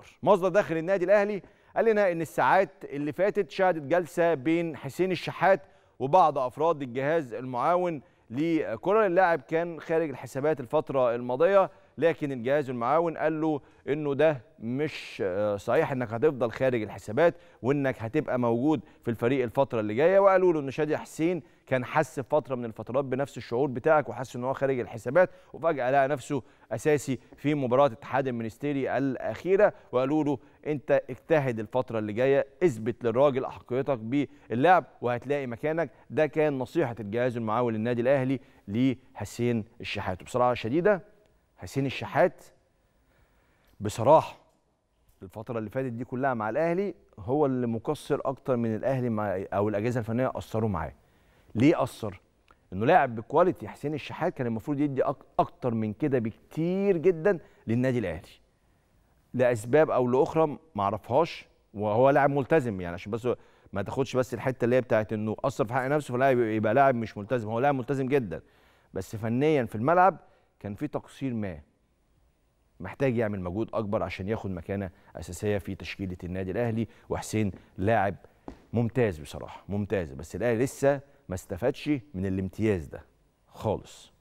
اكبر مصدر داخل النادي الاهلي قال لنا ان الساعات اللي فاتت شهدت جلسه بين حسين الشحات وبعض افراد الجهاز المعاون لكره اللاعب كان خارج الحسابات الفتره الماضيه لكن الجهاز المعاون قال له انه ده مش صحيح انك هتفضل خارج الحسابات وانك هتبقى موجود في الفريق الفتره اللي جايه وقالوا له ان شادي حسين كان حس فتره من الفترات بنفس الشعور بتاعك وحس ان هو خارج الحسابات وفجاه لقى نفسه اساسي في مباراه اتحاد المنستيري الاخيره وقالوا له انت اجتهد الفتره اللي جايه اثبت للراجل احقيتك باللعب وهتلاقي مكانك ده كان نصيحه الجهاز المعاون للنادي الاهلي لحسين الشحات وبصراحه شديده حسين الشحات بصراحه الفترة اللي فاتت دي كلها مع الأهلي هو اللي مقصر أكتر من الأهلي مع أو الأجهزة الفنية قصروا معاه. ليه قصر؟ إنه لاعب بكواليتي حسين الشحات كان المفروض يدي أكتر من كده بكتير جدا للنادي الأهلي. لأسباب أو لأخرى ما أعرفهاش وهو لاعب ملتزم يعني عشان بس ما تاخدش بس الحتة اللي هي بتاعت إنه قصر في حق نفسه فلاعب يبقى لاعب مش ملتزم، هو لاعب ملتزم جدا. بس فنيا في الملعب كان في تقصير ما محتاج يعمل مجهود اكبر عشان ياخد مكانه اساسيه في تشكيله النادي الاهلي وحسين لاعب ممتاز بصراحه ممتاز بس الاهلي لسه ما استفادش من الامتياز ده خالص